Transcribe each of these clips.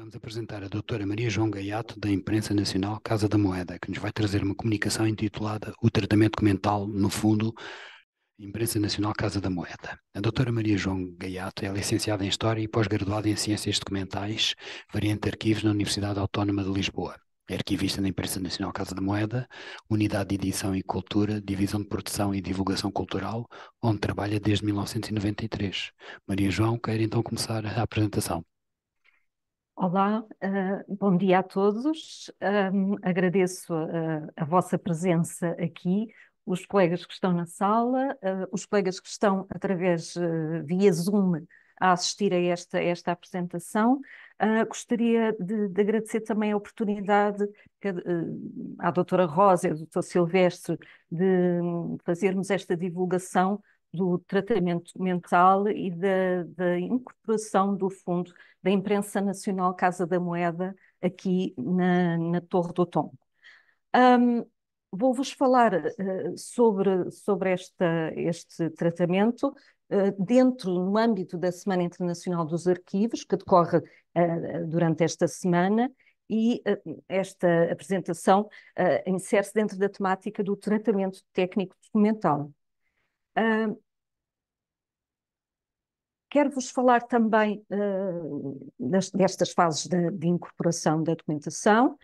Vamos apresentar a doutora Maria João Gaiato, da Imprensa Nacional Casa da Moeda, que nos vai trazer uma comunicação intitulada O Tratamento Mental, no Fundo, Imprensa Nacional Casa da Moeda. A doutora Maria João Gaiato é licenciada em História e pós-graduada em Ciências Documentais, variante de arquivos na Universidade Autónoma de Lisboa. É arquivista da Imprensa Nacional Casa da Moeda, Unidade de Edição e Cultura, Divisão de Produção e Divulgação Cultural, onde trabalha desde 1993. Maria João quer então começar a apresentação. Olá, uh, bom dia a todos. Ehm, agradeço a, eh, a, vossa presença aqui, os colegas que estão na sala, uh, os colegas que estão através uh, via Zoom a assistir a esta, esta apresentação. gostaria de, de, agradecer também a oportunidade que, à doutora Rosa e ao doutor Silvestre de hum, fazermos esta divulgação do tratamento mental e da, da, incorporação do fundo da imprensa nacional Casa da Moeda aqui na, na Torre do Tom. Um, Vou-vos falar uh, sobre, sobre esta, este tratamento uh, dentro, no âmbito da Semana Internacional dos Arquivos, que decorre uh, durante esta semana, e esta apresentação insere-se dentro da temática do tratamento técnico documental. Quero-vos falar também uh, das, destas fases de, de, incorporação da documentação.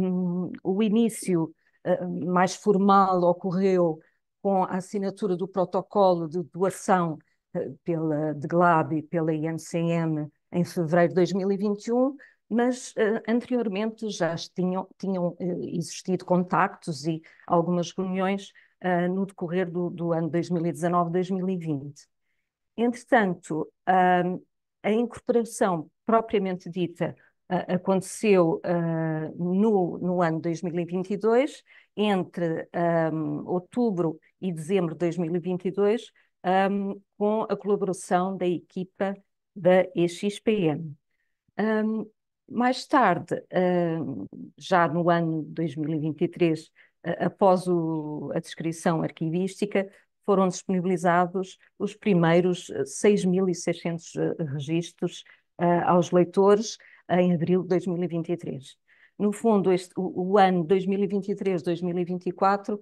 Um, eh, o início uh, mais formal ocorreu com a assinatura do protocolo de doação uh, pela DGLAB e pela INCM em fevereiro de 2021, mas anteriormente já tinham, tinham existido contactos e algumas reuniões uh, no decorrer do, do ano 2019-2020. Entretanto, uh, a incorporação propriamente dita uh, aconteceu eh, no, no ano 2022, entre um, ehm, outubro e dezembro de 2022, um, ehm, com a colaboração da equipa da EXPM. Um, mais tarde, já no ano 2023, após o, a descrição arquivística, foram disponibilizados os primeiros 6.600 eh, eh, registros uh, aos leitores em abril de 2023. No fundo, este, o, o ano 2023-2024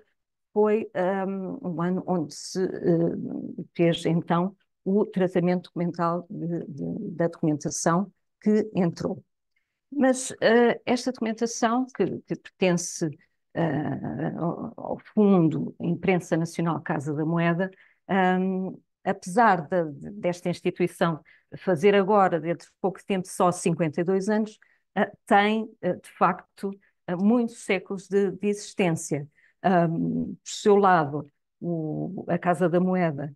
foi um, ehm, um, ano onde se uh, fez então o tratamento documental de, de, da documentação que entrou. Mas uh, esta documentação, que, que pertence uh, ao fundo, a imprensa nacional Casa da Moeda, um, apesar de, desta instituição fazer agora, dentro de pouco tempo, só 52 anos, uh, tem, uh, de facto, muitos séculos de, de existência. Um, por seu lado, o, a Casa da Moeda,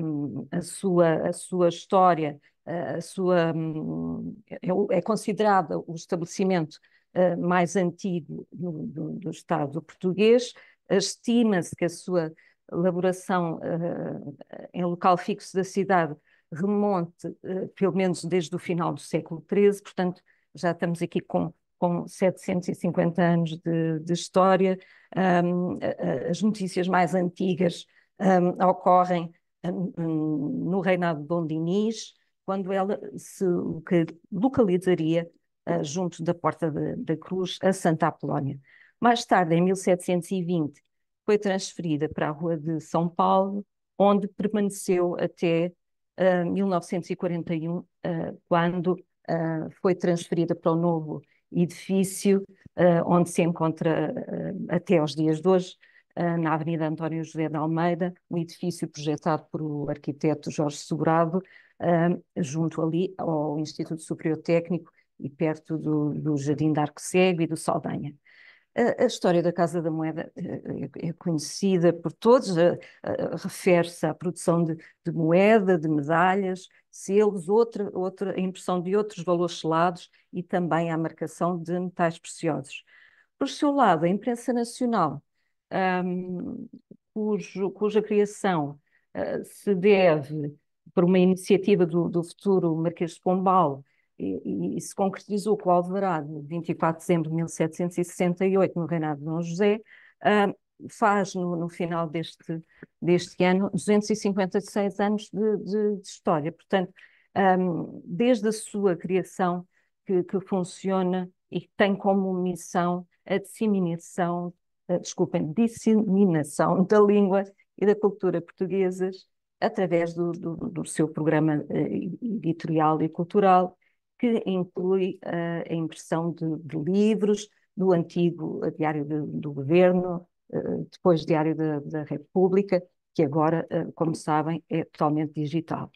um, a, sua, a sua história, a sua, hum, é, é considerada o estabelecimento eh, mais antigo do, do, Estado português. Estima-se que a sua elaboração uh, em local fixo da cidade remonte uh, pelo menos desde o final do século XIII, portanto já estamos aqui com, com 750 anos de, de história. Um, as notícias mais antigas um, ocorrem um, no reinado de Dom Dinis, quando ela se localizaria eh, junto da Porta da, da Cruz, a Santa Apolónia. Mais tarde, em 1720, foi transferida para a Rua de São Paulo, onde permaneceu até uh, 1941, uh, quando uh, foi transferida para o novo edifício, eh, onde se encontra até os dias de hoje, na Avenida António José de Almeida, um edifício projetado pelo arquiteto Jorge Sobrado, junto ali ao Instituto Superior Técnico, e perto do, do Jardim de Arco Cego e do Saldanha. A, a história da Casa da Moeda é, é conhecida por todos, eh, refere-se à produção de, de, moeda, de medalhas, selos, outra, outra, a impressão de outros valores selados e também à marcação de metais preciosos. Por seu lado, a imprensa nacional, um, cujo, cuja criação uh, se deve por uma iniciativa do, do futuro Marquês de Pombal e, e se concretizou com o Alvarado, 24 de dezembro de 1768, no reinado de Dom José, uh, faz no, no, final deste, deste ano 256 anos de, de, de história. Portanto, um, ah, desde a sua criação, que, que, funciona e tem como missão a disseminação, a, ah, desculpem, disseminação da língua e da cultura portuguesas através do, do, do seu programa editorial e cultural, que inclui uh, a impressão de, de, livros do antigo eh, Diário de, do Governo, uh, depois Diário da, da, República, que agora, uh, como sabem, é totalmente digital.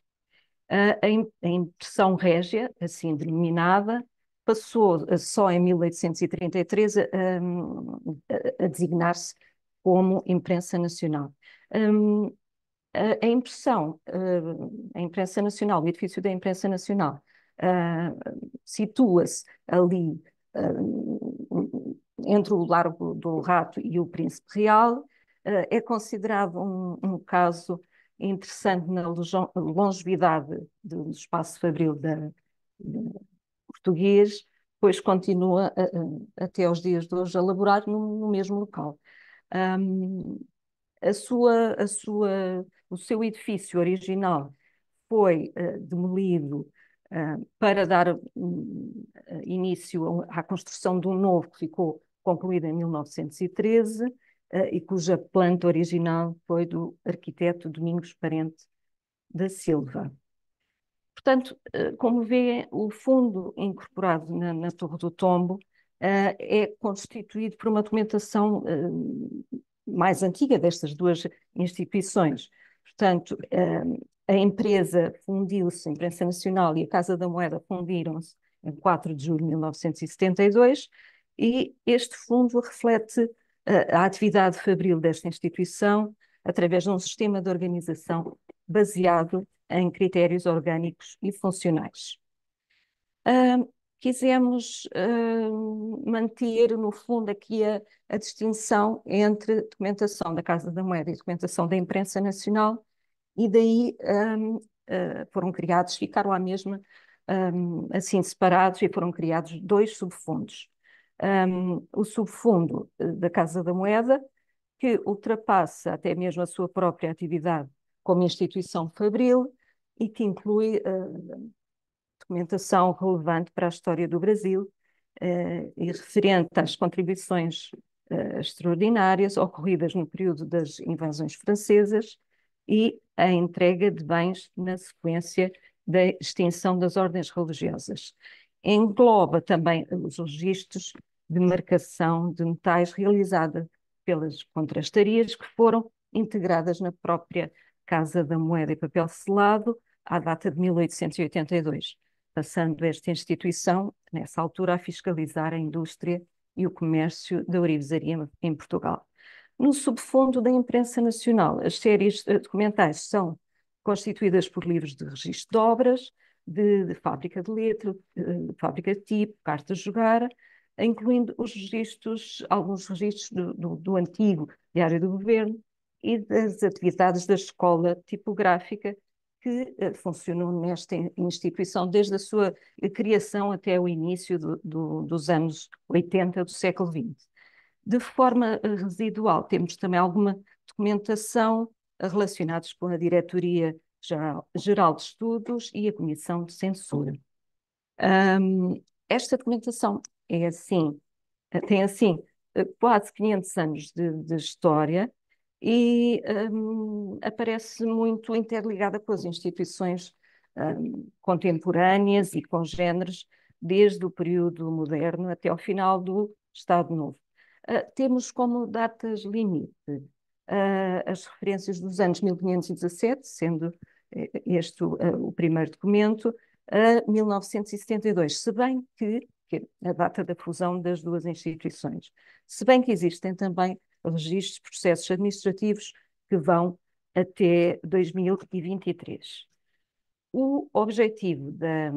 A, a, impressão régia, assim denominada, passou só em 1833 a, a, a designar-se como imprensa nacional. Um, a, impressão, a imprensa nacional, o edifício da imprensa nacional, uh, situa-se ali uh, entre o Largo do Rato e o Príncipe Real, uh, é considerado um, um, caso interessante na longevidade do espaço fabril da, da português, pois continua a, a, até os dias de hoje a laborar no, no mesmo local. Um, a sua, a sua, o seu edifício original foi uh, demolido ah, para dar ah, início à construção de um novo que ficou concluído em 1913 ah, e cuja planta original foi do arquiteto Domingos Parente da Silva. Portanto, como vê, o fundo incorporado na, na Torre do Tombo é constituído por uma documentação mais antiga destas duas instituições. Portanto, a empresa fundiu-se, a imprensa nacional e a Casa da Moeda fundiram-se em 4 de julho de 1972, e este fundo reflete a, eh, a atividade fabril desta instituição através de um sistema de organização baseado em critérios orgânicos e funcionais. Uh, quisemos uh, manter, no fundo, aqui a, a, distinção entre documentação da Casa da Moeda e documentação da imprensa nacional, e daí um, uh, eh, foram criados, ficaram à mesma, um, assim separados, e foram criados dois subfundos. Um, o subfundo eh, da Casa da Moeda, que ultrapassa até mesmo a sua própria atividade como instituição fabril e que inclui uh, documentação relevante para a história do Brasil uh, e referente às contribuições uh, extraordinárias ocorridas no período das invasões francesas e a entrega de bens na sequência da extinção das ordens religiosas. Engloba também os registros de marcação de metais realizada pelas contrastarias que foram integradas na própria Casa da Moeda e Papel Selado à data de 1882, passando esta instituição, nessa altura, a fiscalizar a indústria e o comércio da ourivesaria em Portugal no subfundo da imprensa nacional. As séries eh, documentais são constituídas por livros de registro de obras, de, de fábrica de letra, eh, de fábrica de tipo, cartas de jogar, incluindo os registros, alguns registros do, do, do antigo Diário do Governo e das atividades da escola tipográfica que eh, funcionou nesta instituição desde a sua criação até o início do, do, dos anos 80 do século XX. De forma eh, residual, temos também alguma documentação eh, relacionados com a Diretoria Geral, Geral de Estudos e a Comissão de Censura. Um, esta documentação é assim, eh, tem assim quase 500 anos de, de história e um, aparece muito interligada com as instituições um, contemporâneas e congêneres, desde o período moderno até ao final do Estado Novo. Ah, temos como datas limite uh, as referências dos anos 1517, sendo eh, este ah, o primeiro documento, a 1972, se bem que, que a data da fusão das duas instituições, se bem que existem também registros, processos administrativos que vão até 2023. O objetivo da,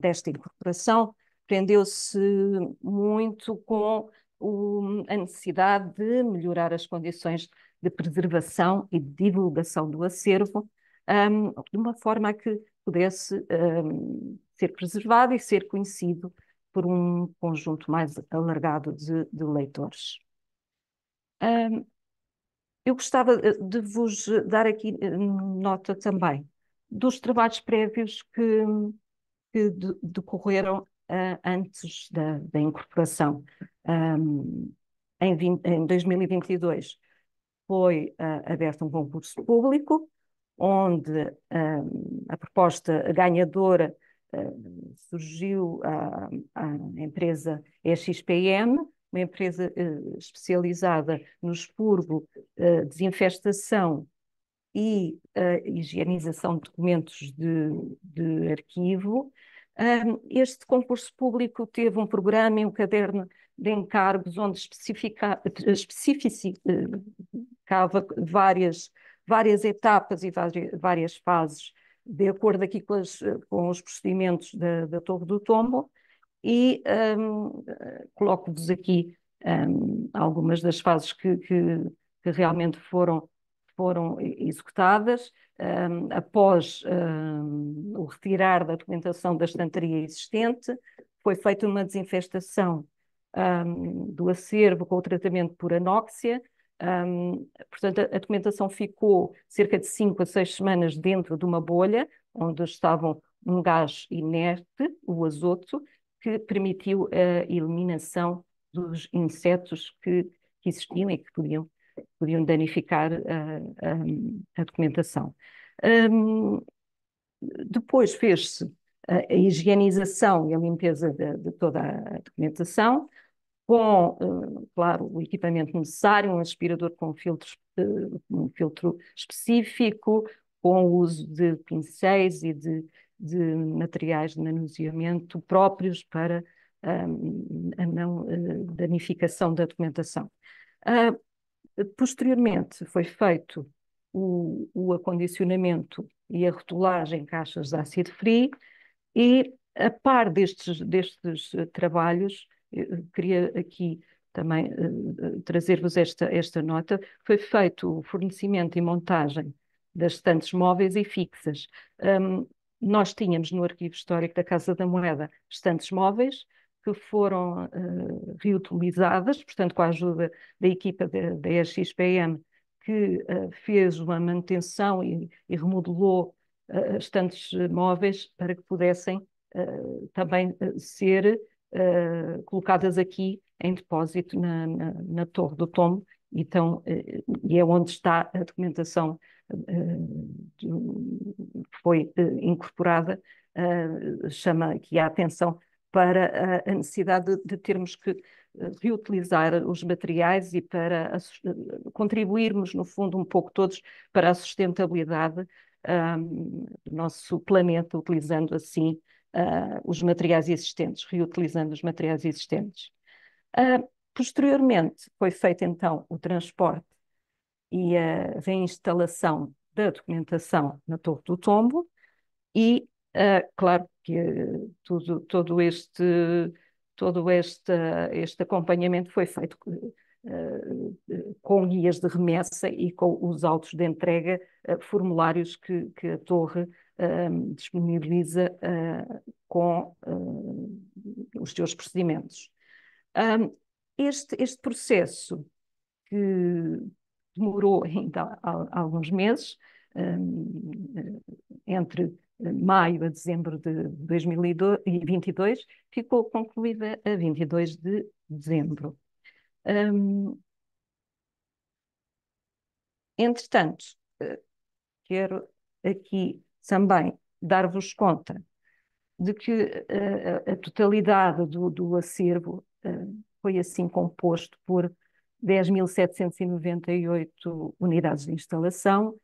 desta incorporação prendeu-se muito com o, a necessidade de melhorar as condições de preservação e de divulgação do acervo, um, de uma forma que pudesse um, ser preservado e ser conhecido por um conjunto mais alargado de, de leitores. Um, eu gostava eh, de vos dar aqui eh, nota também dos trabalhos prévios que, que decorreram uh, antes da, da incorporação. Um, em, 20, em, 2022 foi uh, aberto um concurso público, onde a proposta ganhadora uh, surgiu à, empresa EXPM, uma empresa uh, especializada no expurgo, uh, desinfestação e higienização de documentos de, de arquivo, este concurso público teve um programa e um caderno de encargos onde especificava várias, várias etapas e várias fases, de acordo aqui com, as, com os procedimentos da, da, Torre do Tombo, e um, coloco-vos aqui um, algumas das fases que, que, que realmente foram foram executadas um, após um, o retirar da documentação da estantaria existente, foi feita uma desinfestação um, do acervo com o tratamento por anóxia. portanto, a, a documentação ficou cerca de cinco a seis semanas dentro de uma bolha, onde estavam um gás inerte, o azoto, que permitiu a eliminação dos insetos que, que existiam e que podiam podiam danificar a, ah, a, ah, a documentação. Um, depois fez-se a, higienização e a limpeza de, de toda a documentação, com, ah, claro, o equipamento necessário, um aspirador com filtros, um filtro específico, com o uso de pincéis e de, de materiais de manuseamento próprios para um, a não uh, danificação da documentação. Posteriormente foi feito o, o acondicionamento e a rotulagem em caixas de ácido free e a par destes, destes eh, trabalhos, eh, eh, queria aqui também uh, trazer-vos esta, esta nota, foi feito o fornecimento e montagem das estantes móveis e fixas. Um, nós tínhamos no arquivo histórico da Casa da Moeda estantes móveis, que foram uh, reutilizadas, portanto, com a ajuda da equipa da EXPM, que uh, fez uma manutenção e, e remodelou uh, eh, estantes móveis para que pudessem também ser colocadas aqui em depósito na, na, na Torre do Tomo, então, e é onde está a documentação que foi incorporada, chama aqui a atenção para a, necessidade de, de termos que eh, reutilizar os materiais e para a, eh, contribuirmos, no fundo, um pouco todos para a sustentabilidade um, do nosso planeta, utilizando assim uh, os materiais existentes, reutilizando os materiais existentes. Uh, posteriormente, foi feito então o transporte e a reinstalação da documentação na Torre do Tombo e, uh, claro, que eh, tudo, todo este todo este, este acompanhamento foi feito eh, eh, com guias de remessa e com os autos de entrega, formulários que, que, a Torre ehm, disponibiliza com os seus procedimentos. Ehm, este, este processo, que demorou ainda alguns meses, ehm, entre maio a dezembro de 2022, ficou concluída a 22 de dezembro. Um, entretanto, eh, quero aqui também dar-vos conta de que eh, a, a totalidade do, do acervo uh, foi assim composto por 10.798 unidades de instalação,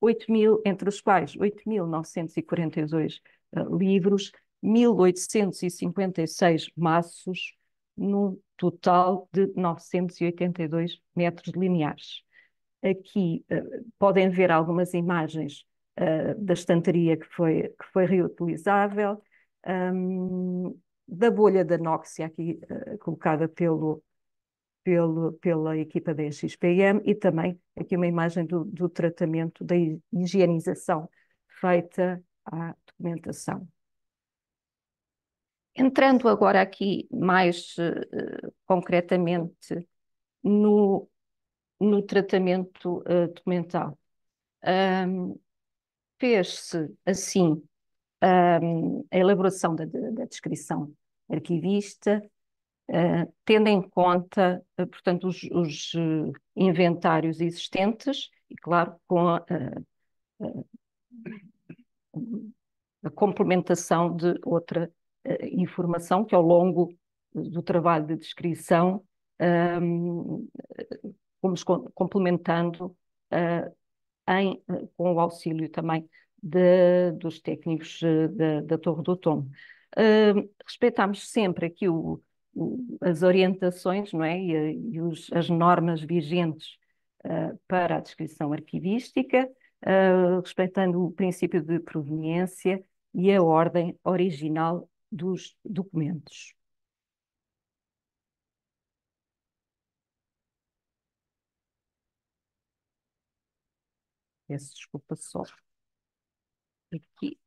8 mil, entre os quais 8.942 uh, eh, livros, 1.856 maços, num total de 982 metros lineares. Aqui uh, podem ver algumas imagens uh, da estanteria que foi, que foi reutilizável, um, da bolha da Noxia, aqui uh, colocada pelo pelo, pela equipa da XPM e também aqui uma imagem do, do tratamento da higienização feita à documentação. Entrando agora aqui mais uh, concretamente no, no tratamento uh, documental, um, fez-se assim um, a elaboração da, da descrição arquivista, eh, tendo em conta, uh, portanto, os, os uh, inventários existentes e, claro, com a, a complementação de outra informação que, ao longo do trabalho de descrição, vamos fomos complementando em, com o auxílio também de, dos técnicos da, Torre do Tom. Uh, sempre aqui o, as orientações não é? e, e os, as normas vigentes uh, para a descrição arquivística, uh, respeitando o princípio de proveniência e a ordem original dos documentos. Peço desculpa só. Aqui.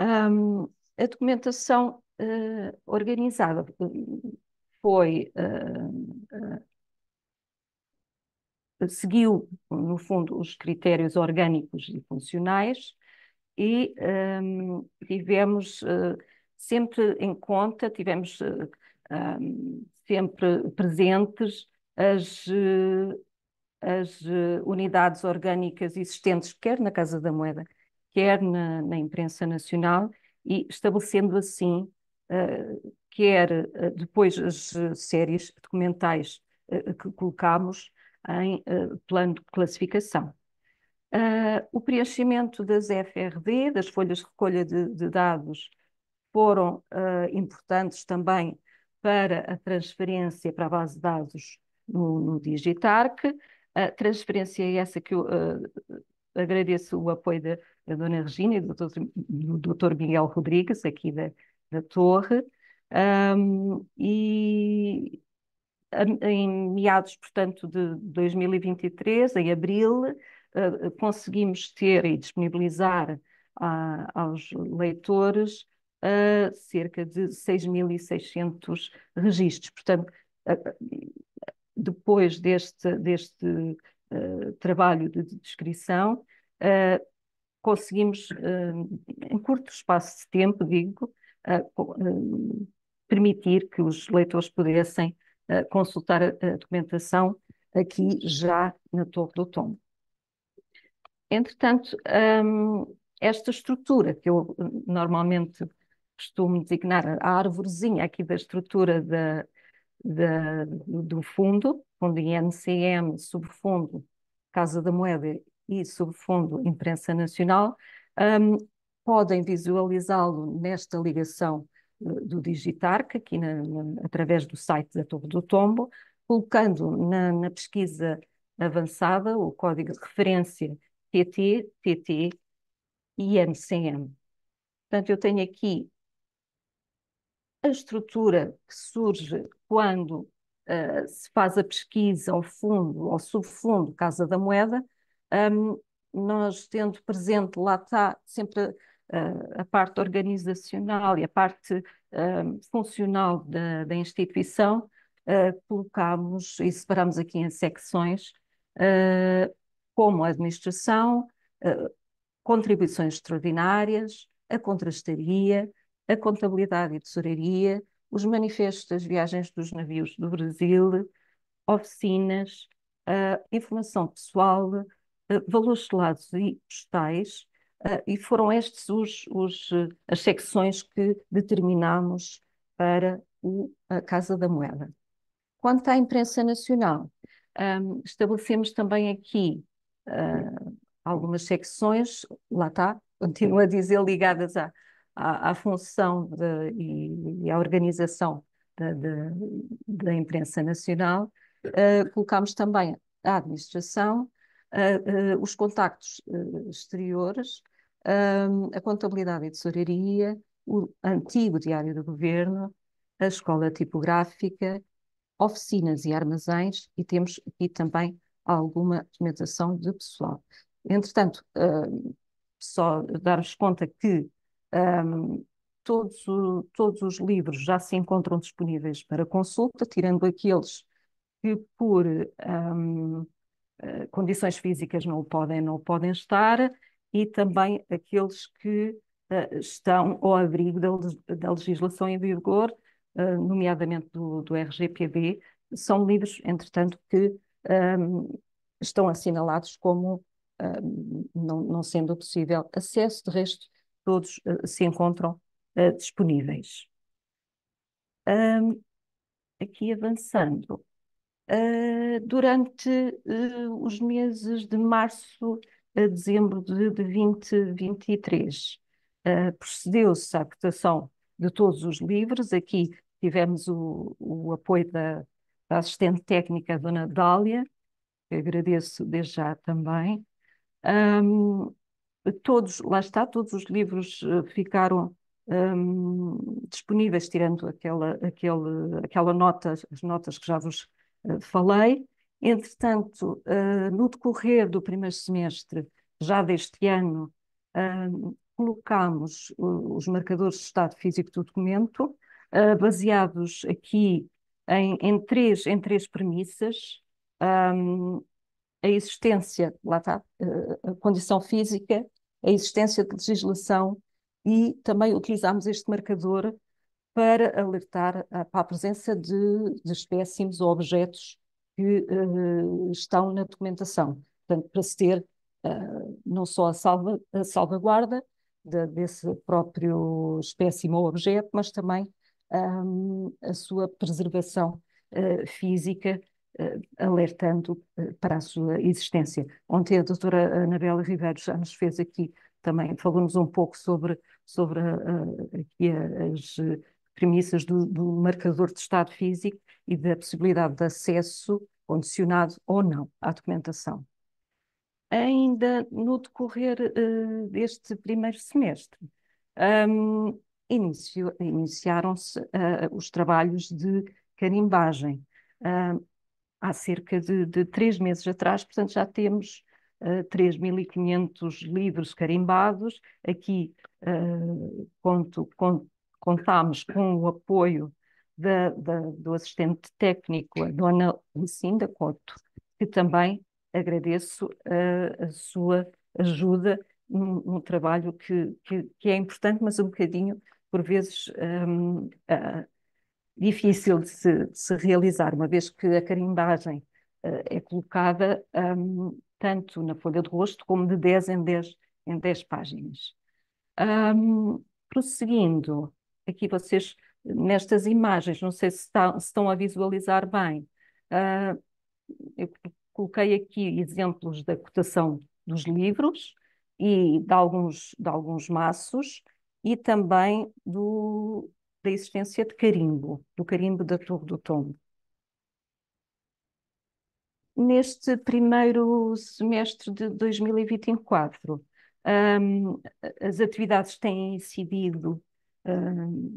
Um, a documentação uh, organizada. Foi. Uh, uh, seguiu, no fundo, os critérios orgânicos e funcionais e um, tivemos sempre em conta, tivemos um, sempre presentes as, as unidades orgânicas existentes, quer na Casa da Moeda, quer na, na imprensa nacional, e estabelecendo assim eh, quer eh, depois as eh, séries documentais que colocamos em plano de classificação. o preenchimento das FRD, das folhas de recolha de, de dados, foram importantes também para a transferência para a base de dados no, no Digitarc. A transferência é essa que eu uh, agradeço o apoio da, da Dona Regina e do Do Dr. Miguel Rodrigues, aqui da, na torre, um, e em meados, portanto, de 2023, em abril, uh, conseguimos ter e disponibilizar aos leitores uh, cerca de 6.600 registros. Portanto, ah, depois deste, deste trabalho de descrição, conseguimos, em curto espaço de tempo, digo, permitir que os leitores pudessem consultar a documentação aqui já na Torre do Tom. Entretanto, hum, esta estrutura que eu normalmente costumo designar a árvorezinha aqui da estrutura da, da, do fundo, fundo INCM, subfundo Casa da Moeda e subfundo Imprensa Nacional, um, podem visualizá-lo nesta ligação eh, do Digitarc, aqui na, na, através do site da Torre do Tombo, colocando na, na pesquisa avançada o código de referência TT, TT e MCM. Portanto, eu tenho aqui a estrutura que surge quando uh, se faz a pesquisa ao fundo, ao subfundo, Casa da Moeda, um, nós tendo presente, lá está sempre a parte organizacional e a parte funcional da, da instituição, colocámos e separámos aqui em secções, como a administração, contribuições extraordinárias, a contrastaria, a contabilidade e tesouraria, os manifestos das viagens dos navios do Brasil, oficinas, uh, informação pessoal, uh, valores selados e postais, ah, e foram estes os, os, eh, as secções que determinámos para o, a Casa da Moeda. Quanto à imprensa nacional, um, estabelecemos também aqui uh, algumas secções, lá está, continuo a dizer, ligadas à, à, à função de, e, e, à organização da, da imprensa nacional. Uh, colocámos também a administração, uh, os contactos eh, exteriores, um, a contabilidade e tesouraria, o antigo Diário do Governo, a escola tipográfica, oficinas e armazéns, e temos aqui também alguma documentação de pessoal. Entretanto, um, só dar-vos conta que um, todos, o, todos os livros já se encontram disponíveis para consulta, tirando aqueles que por um, ah, condições físicas não podem, não podem estar, e também aqueles que uh, estão ao abrigo da, da legislação em vigor, uh, nomeadamente do, do, RGPD, são livros, entretanto, que um, ehm, estão assinalados como ehm, não, não, sendo possível acesso, de resto, todos uh, se encontram disponíveis. Um, ehm, aqui avançando. durante os meses de março a dezembro de, 2023. Uh, ah, Procedeu-se à votação de todos os livros, aqui tivemos o, o apoio da, da, assistente técnica, Dona Dália, que agradeço desde já também. Um, todos, lá está, todos os livros ah, ficaram um, disponíveis, tirando aquela, aquele, aquela nota, as notas que já vos uh, falei. Entretanto, ah, no decorrer do primeiro semestre, já deste ano, ah, colocamos os marcadores de estado físico do documento, ah, baseados aqui em, em três, em três premissas. A existência, lá está, a condição física, a existência de legislação e também utilizámos este marcador para alertar para a presença de, de espécimes ou objetos que uh, estão na documentação. Portanto, para se ter uh, não só a, salva, a salvaguarda de, desse próprio espécime ou objeto, mas também um, eh, a sua preservação uh, física, alertando para a sua existência. Ontem a doutora Anabela Ribeiro já nos fez aqui também, falou-nos um pouco sobre, sobre a, a, as premissas do, do marcador de estado físico e da possibilidade de acesso condicionado ou não à documentação. Ainda no decorrer uh, deste primeiro semestre, um, iniciaram-se uh, os trabalhos de carimbagem. Uh, há cerca de, de, três meses atrás, portanto, já temos uh, eh, 3.500 livros carimbados. Aqui uh, conto, conto contámos com o apoio da, da, do assistente técnico, a dona Lucinda Couto, que também agradeço a, eh, a sua ajuda num, num trabalho que, que, que, é importante, mas um bocadinho, por vezes, um, ehm, uh, difícil de se, de se, realizar, uma vez que a carimbagem uh, é colocada um, ehm, tanto na folha de rosto como de 10 em 10, em 10 páginas. Um, ehm, prosseguindo, aqui vocês, nestas imagens, não sei se, está, se estão a visualizar bem, uh, eu coloquei aqui exemplos da cotação dos livros e de alguns, de alguns maços e também do, da existência de carimbo, do carimbo da Torre do Tombo. Neste primeiro semestre de 2024, um, ah, as atividades têm incidido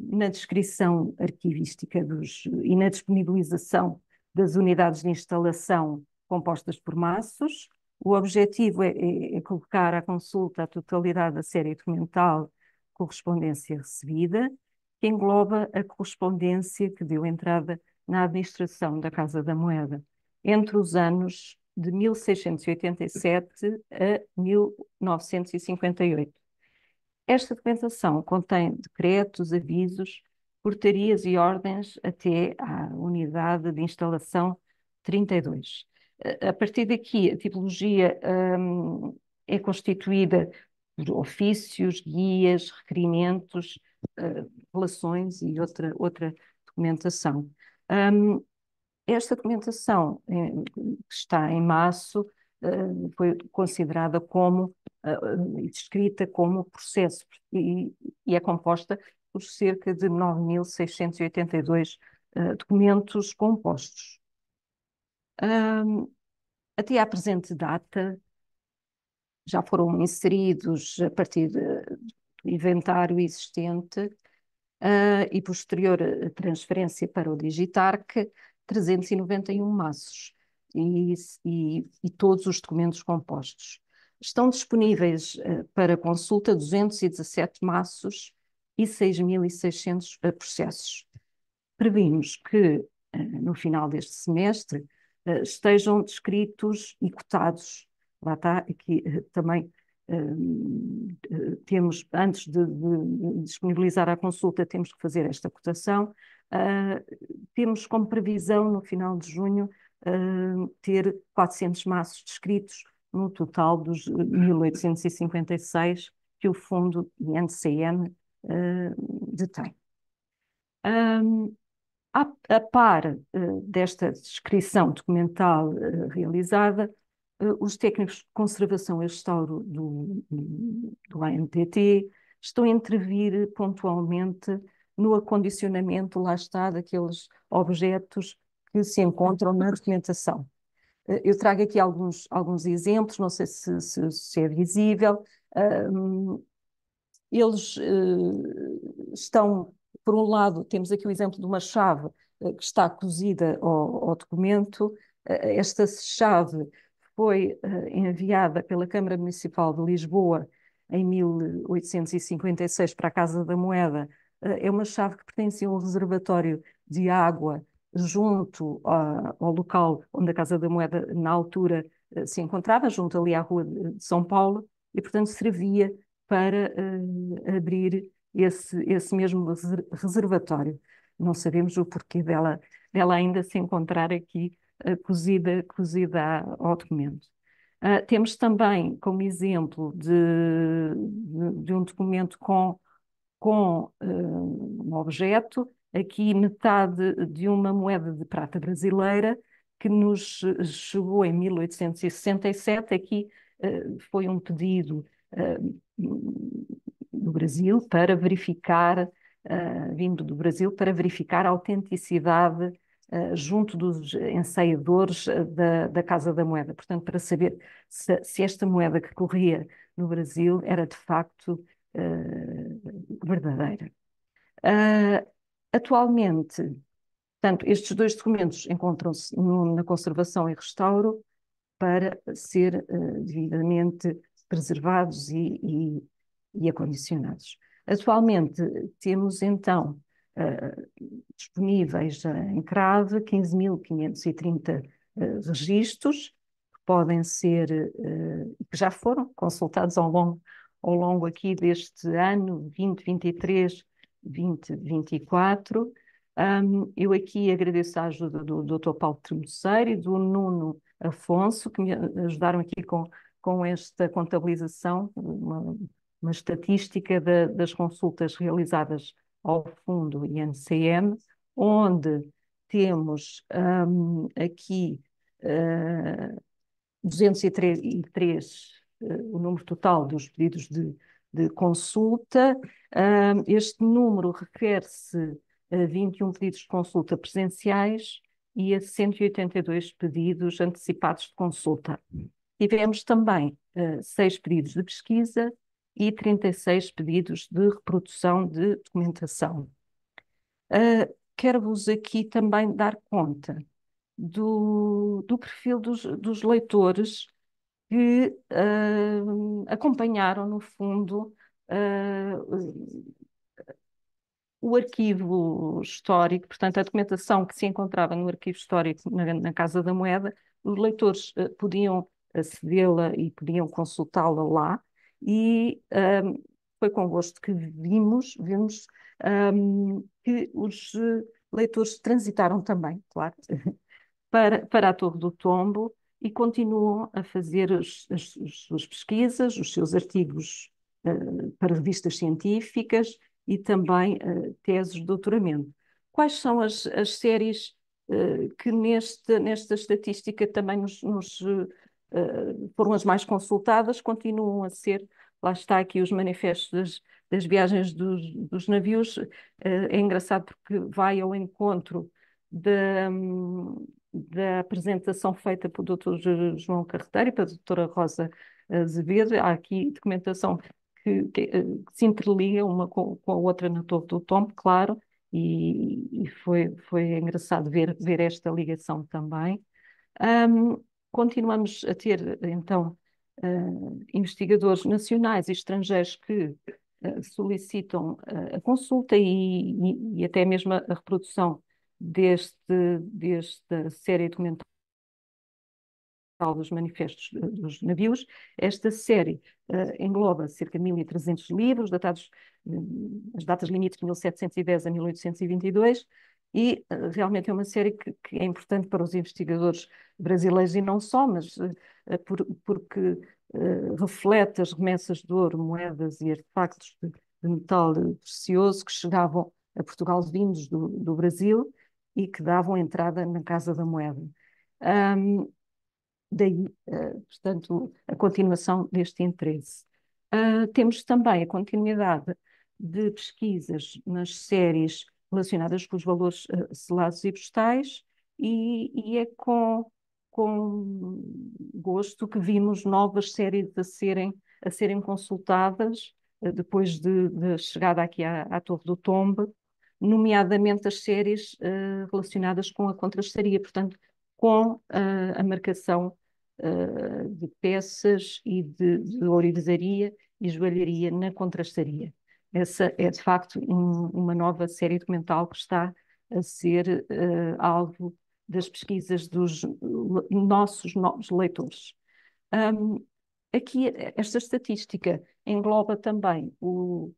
na descrição arquivística dos, e na disponibilização das unidades de instalação compostas por maços. O objetivo é, é, é colocar à consulta a totalidade da série documental correspondência recebida, que engloba a correspondência que deu entrada na administração da Casa da Moeda entre os anos de 1687 a 1958. Esta documentação contém decretos, avisos, portarias e ordens até à unidade de instalação 32. A partir daqui, a tipologia um, é constituída por ofícios, guias, requerimentos, uh, relações e outra, outra documentação. Um, esta documentação, hum, que está em março, uh, hum, foi considerada como eh, descrita como processo e, e é composta por cerca de 9.682 uh, eh, documentos compostos. Um, até à presente data, já foram inseridos a partir do inventário existente uh, e posterior transferência para o Digitarc, 391 maços e, e, e todos os documentos compostos. Estão disponíveis eh, para consulta 217 maços e 6.600 eh, processos. Previmos que, eh, no final deste semestre, estejam descritos e cotados. Lá está, aqui também temos, antes de, disponibilizar a consulta, temos que fazer esta cotação. temos como previsão, no final de junho, ter 400 maços descritos, no total dos 1.856 eh, que o fundo INCM uh, eh, detém. Um, a, a, par uh, desta descrição documental uh, realizada, os técnicos de conservação e restauro do, do estão a intervir pontualmente no acondicionamento, lá está, daqueles objetos que se encontram na documentação. Eu trago aqui alguns, alguns exemplos, não sei se, se, se é visível. eles eh, estão, por um lado, temos aqui o exemplo de uma chave eh, que está cozida ao, ao documento. Eh, esta chave foi enviada pela Câmara Municipal de Lisboa em 1856 para a Casa da Moeda. é uma chave que pertencia a um reservatório de água junto ao, ah, ao local onde a Casa da Moeda, na altura, ah, se encontrava, junto ali à Rua de São Paulo, e, portanto, servia para uh, abrir esse, esse mesmo reservatório. Não sabemos o porquê dela, dela ainda se encontrar aqui uh, cozida, cozida ao documento. Uh, temos também como exemplo de, de, de um documento com, com um objeto aqui metade de uma moeda de prata brasileira que nos eh, chegou em 1867. Aqui eh, foi um pedido eh, do Brasil para verificar, vindo do Brasil, para verificar a autenticidade junto dos ensaiadores da, da Casa da Moeda. Portanto, para saber se, se, esta moeda que corria no Brasil era de facto verdadeira. Uh, Atualmente, portanto, estes dois documentos encontram-se na conservação e restauro para ser uh, devidamente preservados e, e, e, acondicionados. Atualmente temos então uh, disponíveis em CRAVE 15.530 uh, registros que podem ser, uh, que já foram consultados ao longo, ao longo aqui deste ano 2023 2024. Um, eu aqui agradeço a ajuda do, do Dr. Paulo Tremoceiro e do Nuno Afonso, que me ajudaram aqui com, com esta contabilização, uma, uma estatística da, das consultas realizadas ao fundo INCM, onde temos um, aqui uh, 203 uh, o número total dos pedidos de de consulta. Este número refere-se a 21 pedidos de consulta presenciais e a 182 pedidos antecipados de consulta. Tivemos também ah, seis pedidos de pesquisa e 36 pedidos de reprodução de documentação. Uh, Quero-vos aqui também dar conta do, do perfil dos, dos leitores que uh, acompanharam, no fundo, uh, o arquivo histórico, portanto, a documentação que se encontrava no arquivo histórico na, na Casa da Moeda, os leitores uh, podiam acedê-la e podiam consultá-la lá, e foi com gosto que vimos, vimos um, que os leitores transitaram também, claro, para, para a Torre do Tombo, e continuam a fazer as, as, as suas pesquisas, os seus artigos uh, para revistas científicas e também uh, teses de doutoramento. Quais são as, as séries uh, que neste, nesta estatística também nos, nos foram as mais consultadas, continuam a ser, lá está aqui os manifestos das, das viagens dos, dos navios, é engraçado porque vai ao encontro de, da apresentação feita pelo Dr. João Carreteiro e pela Dra Rosa Azevedo. Há aqui documentação que, que, eh, que se interliga uma com, com, a outra na Torre do Tom, claro, e, e, foi, foi engraçado ver, ver esta ligação também. Um, continuamos a ter, então, uh, investigadores nacionais e estrangeiros que uh, solicitam uh, a consulta e, e, e, até mesmo a reprodução deste, desta série documental dos manifestos eh, dos navios. Esta série uh, engloba cerca de 1.300 livros, datados, uh, as datas limites de 1710 a 1822, e uh, realmente é uma série que, que, é importante para os investigadores brasileiros e não só, mas por, porque reflete as remessas de ouro, moedas e artefactos de, de metal precioso que chegavam a Portugal vindos do, do Brasil e que davam entrada na Casa da Moeda. Um, daí, uh, portanto, a continuação deste interesse. Uh, temos também a continuidade de pesquisas nas séries relacionadas com os valores uh, selados e postais, e, e é com, com gosto que vimos novas séries a serem, a serem consultadas, eh, depois da de, de chegada aqui à, à Torre do Tombe, nomeadamente as séries uh, relacionadas com a contrastaria, portanto, com uh, a marcação uh, de peças e de, de e joalharia na contrastaria. Essa é, de facto, um, uma nova série documental que está a ser alvo das pesquisas dos nossos novos leitores. Um, aqui, esta estatística engloba também o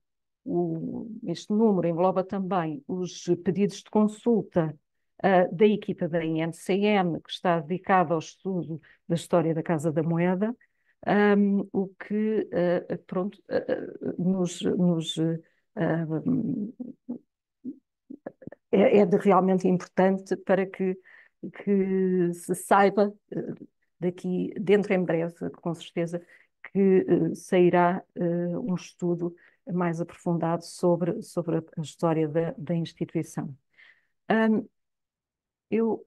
o, este número engloba também os pedidos de consulta uh, da equipa da INCM, que está dedicada ao estudo da história da Casa da Moeda, um, o que uh, pronto, uh, nos, nos é, é realmente importante para que, que se saiba daqui dentro em breve, com certeza, que sairá um estudo mais aprofundado sobre, sobre a história da, da instituição. Um, eu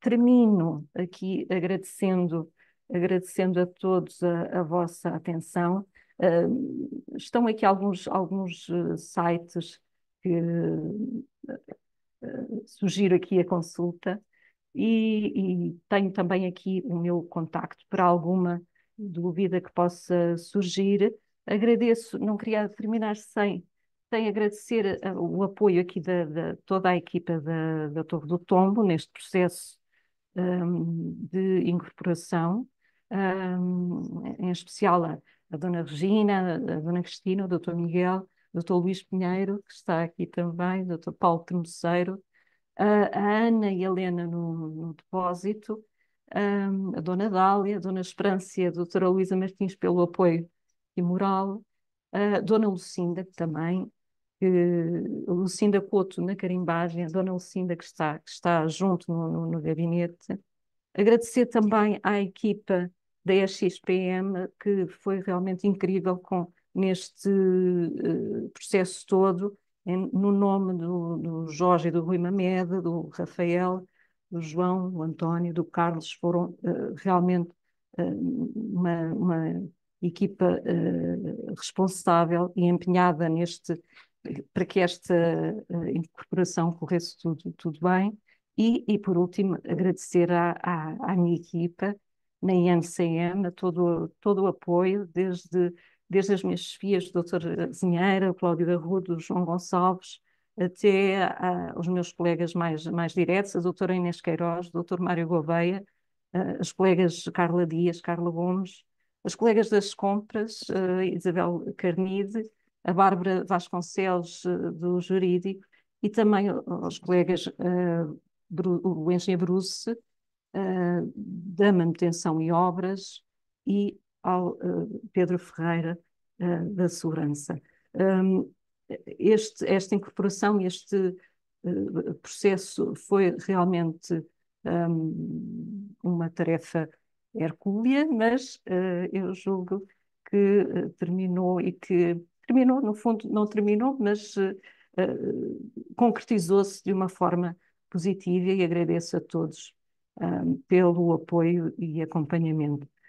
termino aqui agradecendo, agradecendo a todos a, a vossa atenção. Um, estão aqui alguns, alguns eh, sites que uh, sugiro aqui a consulta e, e tenho também aqui o meu contacto para alguma dúvida que possa surgir. Agradeço, não queria terminar sem, sem agradecer eh, o apoio aqui de, toda a equipa da, da Torre do Tombo neste processo um, ehm, de incorporação, um, ehm, em especial a, a Dona Regina, a Dona Cristina, o Dr. Miguel, o Dr. Luís Pinheiro, que está aqui também, o Dr. Paulo Termoceiro, a, a Ana e a Helena no, no depósito, um, ehm, a Dona Dália, a Dona e a Doutora Luísa Martins pelo apoio moral, a Dona Lucinda também, que, Lucinda Couto na carimbagem, a Dona Lucinda que está, que está junto no, no, no gabinete. Agradecer também à equipa da EXPM, que foi realmente incrível com, neste uh, processo todo, em, no nome do, do Jorge e do Rui Mamed, do Rafael, do João, do António, do Carlos, foram uh, realmente uh, uma, uma equipa uh, responsável e empenhada neste para que esta eh, incorporação corresse tudo, tudo bem. E, e por último, agradecer à, à, à minha equipa, na INCM, a todo, todo o apoio, desde, desde as minhas filhas, Dr. Zinheira, Cláudio Garrudo, João Gonçalves, até os meus colegas mais, mais diretos, a doutora Inês Queiroz, doutor Mário Gouveia, eh, as colegas Carla Dias, Carla Gomes, as colegas das compras, uh, Isabel Carnide, a Bárbara Vasconcelos, uh, do Jurídico, e também eh, aos colegas uh, o engenheiro Bruce, da Manutenção e Obras, e ao Pedro Ferreira, da Segurança. Um, este, esta incorporação, este processo foi realmente um, uma tarefa hercúlea, mas uh, eu julgo que uh, terminou e que terminou, no fundo, não terminou, mas eh, concretizou-se de uma forma positiva e agradeço a todos pelo apoio e acompanhamento.